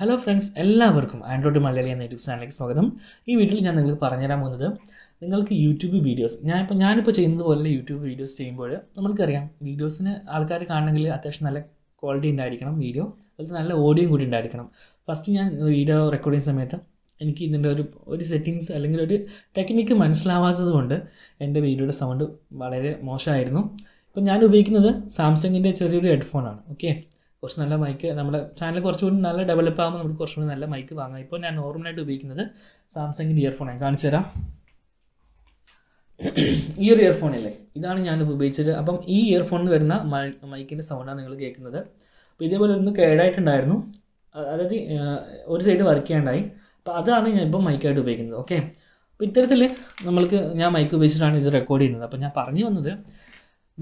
hello friends എല്ലാവർക്കും Android Malayali എന്ന YouTube ചാനലിലേക്ക് സ്വാഗതം ഈ വീഡിയോയിൽ ഞാൻ നിങ്ങൾക്ക് പറഞ്ഞുതരാൻ പോകുന്നത് നിങ്ങൾക്ക് യൂട്യൂബ് വീഡിയോസ് ഞാനിപ്പോൾ ഞാനിപ്പോൾ ചെയ്യുന്നത് പോലെ യൂട്യൂബ് വീഡിയോസ് ചെയ്യുമ്പോൾ നമുക്കറിയാം വീഡിയോസിന് ആൾക്കാർ കാണണമെങ്കിൽ അത്യാവശ്യം നല്ല ക്വാളിറ്റി ഉണ്ടായിരിക്കണം വീഡിയോ അതുപോലെ നല്ല ഓഡിയോ കൂടി ഉണ്ടായിരിക്കണം ഫസ്റ്റ് ഞാൻ വീഡിയോ റെക്കോർഡിങ് സമയത്ത് എനിക്ക് ഇതിൻ്റെ ഒരു ഒരു സെറ്റിങ്സ് അല്ലെങ്കിൽ ഒരു ടെക്നിക്ക് മനസ്സിലാവാത്തത് കൊണ്ട് എൻ്റെ വീഡിയോയുടെ സൗണ്ട് വളരെ മോശമായിരുന്നു ഇപ്പം ഞാൻ ഉപയോഗിക്കുന്നത് സാംസങ്ങിൻ്റെ ചെറിയൊരു ഹെഡ്ഫോണാണ് ഓക്കെ കുറച്ച് നല്ല മൈക്ക് നമ്മുടെ ചാനൽ കുറച്ചുകൂടി നല്ല ഡെവലപ്പ് ആകുമ്പോൾ നമുക്ക് കുറച്ചുകൂടി നല്ല മൈക്ക് വാങ്ങാം ഇപ്പോൾ ഞാൻ നോർമലായിട്ട് ഉപയോഗിക്കുന്നത് സാംസങ്ങിൻ്റെ ഇയർഫോണാണ് കാണിച്ചു തരാം ഈ ഒരു ഇയർഫോണില്ലേ ഇതാണ് ഞാൻ ഉപയോഗിച്ചത് അപ്പം ഈ ഇയർഫോണിൽ വരുന്ന മൈക്കിൻ്റെ സൗണ്ടാണ് നിങ്ങൾ കേൾക്കുന്നത് അപ്പോൾ ഇതേപോലെ ഒന്ന് കേടായിട്ടുണ്ടായിരുന്നു അതായത് ഒരു സൈഡ് വർക്ക് ചെയ്യാണ്ടായി അപ്പോൾ അതാണ് ഞാൻ ഇപ്പം മൈക്കായിട്ട് ഉപയോഗിക്കുന്നത് ഓക്കെ അപ്പോൾ ഇത്തരത്തിൽ നമ്മൾക്ക് ഞാൻ മൈക്ക് ഉപയോഗിച്ചിട്ടാണ് ഇത് റെക്കോർഡ് ചെയ്യുന്നത് അപ്പോൾ ഞാൻ പറഞ്ഞു വന്നത്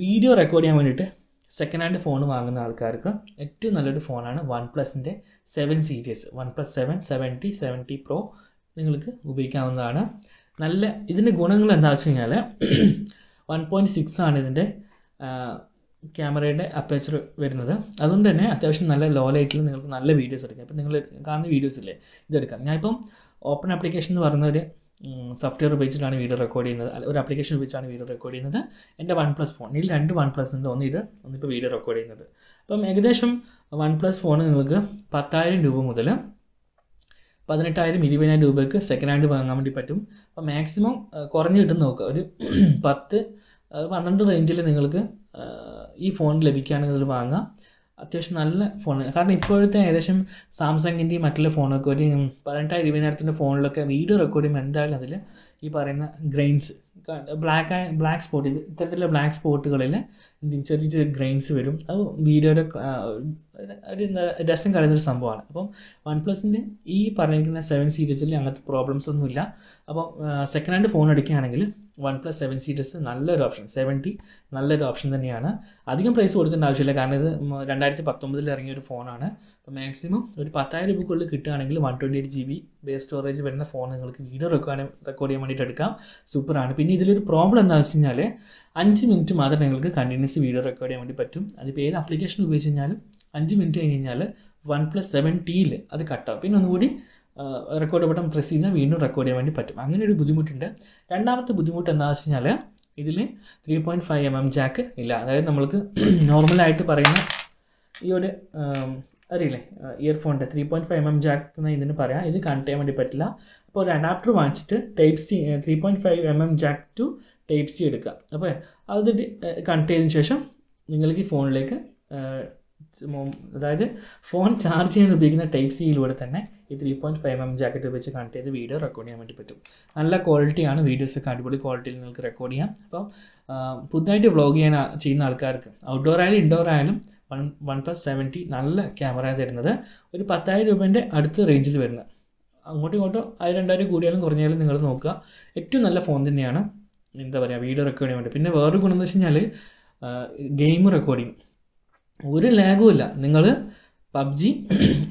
വീഡിയോ റെക്കോർഡ് ചെയ്യാൻ വേണ്ടിയിട്ട് സെക്കൻഡ് ഹാൻഡ് ഫോൺ വാങ്ങുന്ന ആൾക്കാർക്ക് ഏറ്റവും നല്ലൊരു ഫോണാണ് വൺ പ്ലസിൻ്റെ seven series one plus seven seven T seven T pro നിങ്ങൾക്ക് ഉപയോഗിക്കാവുന്നതാണ് നല്ല ഇതിൻ്റെ ഗുണങ്ങൾ എന്താ വെച്ച് കഴിഞ്ഞാൽ വൺ പോയിൻറ്റ് സിക്സ് ആണ് ഇതിൻ്റെ ക്യാമറയുടെ അപ്പേച്ചർ വരുന്നത് അതുകൊണ്ട് തന്നെ അത്യാവശ്യം നല്ല ലോ ലൈറ്റിൽ നിങ്ങൾക്ക് നല്ല വീഡിയോസ് എടുക്കാം അപ്പോൾ നിങ്ങൾ കാണുന്ന വീഡിയോസ് ഇല്ലേ ഇതെടുക്കാം ഞാനിപ്പം ഓപ്പൺ ആപ്ലിക്കേഷൻ എന്ന് പറയുന്ന ഒരു സോഫ്റ്റ്വെയർ ഉപയോഗിച്ചിട്ടാണ് വീഡിയോ റെക്കോർഡ് ചെയ്യുന്നത് ഒരു ആപ്ലിക്കേഷൻ ഉപയോഗിച്ചാണ് വീഡിയോ റെക്കോർഡ് ചെയ്യുന്നത് എൻ്റെ വൺ പ്ലസ് ഫോൺ ഇതിൽ രണ്ട് വൺ പ്ലസ് ഉണ്ട് ഒന്ന് ഇത് ഒന്നിപ്പോൾ വീഡിയോ റെക്കോർഡ് ചെയ്യുന്നത് അപ്പം ഏകദേശം വൺ പ്ലസ് ഫോൺ നിങ്ങൾക്ക് പത്തായിരം രൂപ മുതൽ പതിനെട്ടായിരം ഇരുപതിനായിരം രൂപയ്ക്ക് സെക്കൻഡ് ഹാൻഡ് വാങ്ങാൻ വേണ്ടി പറ്റും അപ്പോൾ മാക്സിമം കുറഞ്ഞ് കിട്ടുന്ന നോക്കുക ഒരു പത്ത് പന്ത്രണ്ട് റേഞ്ചിൽ നിങ്ങൾക്ക് ഈ ഫോൺ ലഭിക്കുകയാണെങ്കിൽ വാങ്ങാം അത്യാവശ്യം നല്ല ഫോണാണ് കാരണം ഇപ്പോഴത്തെ ഏകദേശം സാംസങ്ങിൻ്റെയും മറ്റുള്ള ഫോണൊക്കെ ഒരു പതിനെട്ടായിരം ഇരുപതിനായിരത്തിൻ്റെ ഫോണിലൊക്കെ വീഡിയോ റെക്കോർഡ് ചെയ്യുമ്പോൾ എന്തായാലും അതിൽ ഈ പറയുന്ന ഗ്രെയിൻസ് ബ്ലാക്ക് ബ്ലാക്ക് സ്പോട്ട് ഇത്തരത്തിലുള്ള ബ്ലാക്ക് സ്പോട്ടുകളിൽ ചെറിയ ചെറിയ ഗ്രെയിൻസ് വരും അത് വീഡിയോയുടെ ഒരു രസം കളയുന്നൊരു സംഭവമാണ് അപ്പം വൺ പ്ലസിൻ്റെ ഈ പറഞ്ഞിരിക്കുന്ന സെവൻ സീരീസിൽ അങ്ങനത്തെ പ്രോബ്ലംസ് ഒന്നുമില്ല അപ്പോൾ സെക്കൻഡ് ഹാൻഡ് ഫോൺ എടുക്കുകയാണെങ്കിൽ വൺ പ്ലസ് സെവൻ സീരീസ് നല്ലൊരു ഓപ്ഷൻ സെവൻറ്റി നല്ലൊരു ഓപ്ഷൻ തന്നെയാണ് അധികം പ്രൈസ് കൊടുക്കേണ്ട ആവശ്യമില്ല കാരണം ഇത് രണ്ടായിരത്തി പത്തൊമ്പതിൽ ഇറങ്ങിയ ഒരു ഫോണാണ് അപ്പോൾ മാക്സിമം ഒരു പത്തായിരം രൂപക്കുള്ളിൽ കിട്ടുകയാണെങ്കിൽ one twenty eight G B base storage വരുന്ന ഫോൺ നിങ്ങൾക്ക് വീഡിയോ റെക്കോർഡ് റെക്കോർഡ് ചെയ്യാൻ വേണ്ടിയിട്ട് എടുക്കാം സൂപ്പറാണ് പിന്നെ ഇതിലൊരു പ്രോബ്ലം എന്താണെന്ന് വെച്ച് കഴിഞ്ഞാൽ അഞ്ച് മിനിറ്റ് മാത്രം നിങ്ങൾക്ക് കണ്ടിന്യൂസ് വീഡിയോ റെക്കോർഡ് ചെയ്യാൻ വേണ്ടി പറ്റും അതിപ്പോൾ ഏത് ആപ്ലിക്കേഷൻ ഉപയോഗിച്ച് കഴിഞ്ഞാലും അഞ്ച് മിനിറ്റ് കഴിഞ്ഞ് കഴിഞ്ഞാൽ വൺ പ്ലസ് സെവൻ ടിയിൽ അത് കട്ടാവും പിന്നെ ഒന്നുകൂടി റെക്കോർഡ് ബട്ടൺ പ്രസ് ചെയ്താൽ വീണ്ടും റെക്കോർഡ് ചെയ്യാൻ വേണ്ടി പറ്റും അങ്ങനെ ഒരു ബുദ്ധിമുട്ടുണ്ട് രണ്ടാമത്തെ ബുദ്ധിമുട്ട് എന്താണെന്ന് വെച്ച് കഴിഞ്ഞാൽ ഇതിൽ three point five M M jack ഇല്ല അതായത് നമ്മൾക്ക് നോർമലായിട്ട് പറയുന്ന ഈ ഒരു അറിയില്ലേ ഇയർഫോണിൻ്റെ three point five M M jack എന്ന് ഇതിന് പറയാം ഇത് കണക്ട് ചെയ്യാൻ വേണ്ടി പറ്റില്ല അപ്പോൾ ഒരു അഡാപ്റ്റർ വാങ്ങിച്ചിട്ട് type C three point five M M jack to type C എടുക്കുക അപ്പോൾ അത് കണക്ട് ചെയ്തതിന് ശേഷം നിങ്ങൾക്ക് ഈ ഫോണിലേക്ക് അതായത് ഫോൺ ചാർജ് ചെയ്യാൻ ഉപയോഗിക്കുന്ന ടൈപ്പ് സിയിലൂടെ തന്നെ ഈ ത്രീ പോയിൻറ്റ് ഫൈവ് എം ജാക്കറ്റ് വെച്ച് കണക്ട് ചെയ്ത് വീഡിയോ റെക്കോർഡ് ചെയ്യാൻ വേണ്ടി പറ്റും നല്ല ക്വാളിറ്റിയാണ് ഒക്കെ അടിപൊളി ക്വാളിറ്റിയിൽ നിങ്ങൾക്ക് റെക്കോർഡ് ചെയ്യാം അപ്പം പുതുതായിട്ട് വ്ളോഗ് ചെയ്യാൻ ചെയ്യുന്ന ആൾക്കാർക്ക് ഔട്ട്ഡോർ ആയാലും ഇൻഡോർ ആയാലും വൺ വൺ പ്ലസ് സെവൻറ്റി നല്ല ക്യാമറ തരുന്നത് ഒരു പത്തായിരം രൂപേൻ്റെ അടുത്ത റേഞ്ചിൽ വരുന്ന അങ്ങോട്ടും ഇങ്ങോട്ടും ആയിരം രണ്ടായിരം കൂടിയാലും കുറഞ്ഞാലും നിങ്ങൾ നോക്കുക ഏറ്റവും നല്ല ഫോൺ തന്നെയാണ് എന്താ പറയുക വീഡിയോ റെക്കോർഡ് ചെയ്യാൻ വേണ്ടി പിന്നെ വേറൊരു ഗുണമെന്ന് വെച്ച് കഴിഞ്ഞാൽ ഗെയിം റെക്കോർഡിങ് ഒരു ലാഗും ഇല്ല നിങ്ങൾ പബ്ജി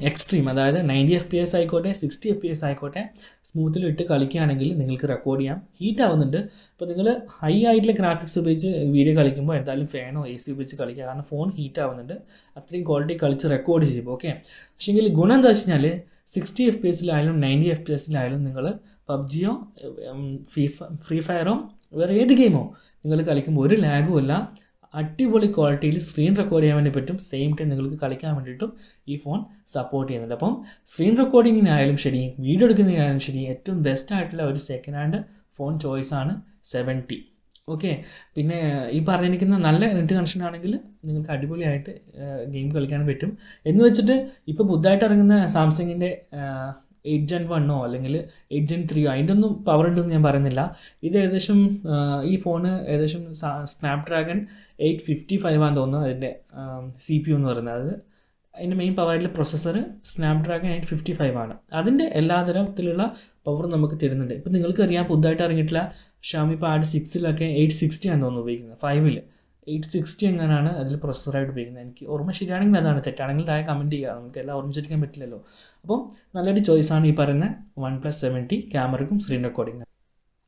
എക്സ്ട്രീം അതായത് നയൻറ്റി എഫ് പി എസ് ആയിക്കോട്ടെ സിക്സ്റ്റി എഫ് പി എസ് ആയിക്കോട്ടെ സ്മൂത്തിൽ ഇട്ട് കളിക്കുകയാണെങ്കിൽ നിങ്ങൾക്ക് റെക്കോർഡ് ചെയ്യാം ഹീറ്റ് ആവുന്നുണ്ട് അപ്പോൾ നിങ്ങൾ ഹൈ ആയിട്ടുള്ള ഗ്രാഫിക്സ് ഉപയോഗിച്ച് വീഡിയോ കളിക്കുമ്പോൾ എന്തായാലും ഫാനോ എ സി ഉപയോഗിച്ച് കളിക്കുക കാരണം ഫോൺ ഹീറ്റ് ആവുന്നുണ്ട് അത്രയും ക്വാളിറ്റി കളിച്ച് റെക്കോർഡ് ചെയ്യും ഓക്കെ പക്ഷേ എങ്കിൽ ഗുണം എന്താ വെച്ച് കഴിഞ്ഞാൽ സിക്സ്റ്റി എഫ് പി എസിലായാലും നയൻറ്റി എഫ് പി എസിലായാലും നിങ്ങൾ പബ്ജിയോ ഫ്രീ ഫ്രീ ഫയറോ വേറെ ഏത് ഗെയിമോ നിങ്ങൾ കളിക്കുമ്പോൾ ഒരു ലാഗും അടിപൊളി ക്വാളിറ്റിയിൽ സ്ക്രീൻ റെക്കോർഡ് ചെയ്യാൻ വേണ്ടി പറ്റും സെയിം ടൈം നിങ്ങൾക്ക് കളിക്കാൻ വേണ്ടിയിട്ടും ഈ ഫോൺ സപ്പോർട്ട് ചെയ്യുന്നുണ്ട് അപ്പം സ്ക്രീൻ റെക്കോർഡിങ്ങിനായാലും ശരി വീഡിയോ എടുക്കുന്നതിനായാലും ശരി ഏറ്റവും ബെസ്റ്റ് ആയിട്ടുള്ള ഒരു സെക്കൻഡ് ഹാൻഡ് ഫോൺ ചോയ്സാണ് സെവൻ ടി ഓക്കെ പിന്നെ ഈ പറഞ്ഞിരിക്കുന്ന നല്ല നെറ്റ് കണക്ഷൻ ആണെങ്കിൽ നിങ്ങൾക്ക് അടിപൊളിയായിട്ട് ഗെയിം കളിക്കാൻ പറ്റും എന്ന് വെച്ചിട്ട് ഇപ്പോൾ പുതുതായിട്ട് ഇറങ്ങുന്ന സാംസങ്ങിൻ്റെ എയ്റ്റ് ജെൻ വണ്ണോ അല്ലെങ്കിൽ എയ്റ്റ് ജെൻ ത്രീയോ അതിൻ്റെ ഒന്നും പവർ ഉണ്ടെന്ന് ഞാൻ പറയുന്നില്ല ഇത് ഏകദേശം ഈ ഫോണ് ഏകദേശം Snapdragon eight fifty five ആണെന്ന് തോന്നുന്നു അതിൻ്റെ സി പി യു എന്ന് പറയുന്നത് അത് അതിൻ്റെ മെയിൻ പവറിലെ processor Snapdragon eight fifty five ആണ് അതിൻ്റെ എല്ലാ തരത്തിലുള്ള പവറും നമുക്ക് തരുന്നുണ്ട് ഇപ്പോൾ നിങ്ങൾക്കറിയാം പുതുതായിട്ട് ഇറങ്ങിയിട്ടുള്ള ഷാമി പാഡ് സിക്സിലൊക്കെ എയ്റ്റ് സിക്സ്റ്റി ആണ് തോന്നുന്നു ഉപയോഗിക്കുന്നത് ഫൈവിൽ എയ്റ്റ് സിക്സ്റ്റി എങ്ങനെയാണ് അതിൽ പ്രൊസസ്സറായിട്ട് ഉപയോഗിക്കുന്നത് എനിക്ക് ഓർമ്മ ശരിയാണെങ്കിൽ അതാണ് തെറ്റാണെങ്കിൽ താഴെ കമൻറ്റ് ചെയ്യുക നമുക്ക് എല്ലാം ഓർമ്മിച്ചിരിക്കാൻ പറ്റില്ലല്ലോ അപ്പം നല്ലൊരു ചോയ്സാണ് ഈ പറയുന്ന വൺ പ്ലസ് സെവൻറ്റി ക്യാമറയ്ക്കും സ്ക്രീൻ റെക്കോർഡിങ്ങിനും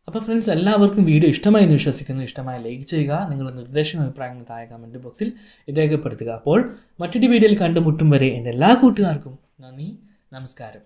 അപ്പോൾ ഫ്രണ്ട്സ് എല്ലാവർക്കും വീഡിയോ ഇഷ്ടമായി എന്ന് വിശ്വസിക്കുന്നു ഇഷ്ടമായി ലൈക്ക് ചെയ്യുക നിങ്ങളുടെ നിർദ്ദേശം അഭിപ്രായങ്ങൾ താഴെ കമൻറ്റ് ബോക്സിൽ രേഖപ്പെടുത്തുക അപ്പോൾ മറ്റൊരു വീഡിയോയിൽ കണ്ടുമുട്ടും വരെ എൻ്റെ എല്ലാ കൂട്ടുകാർക്കും നന്ദി നമസ്കാരം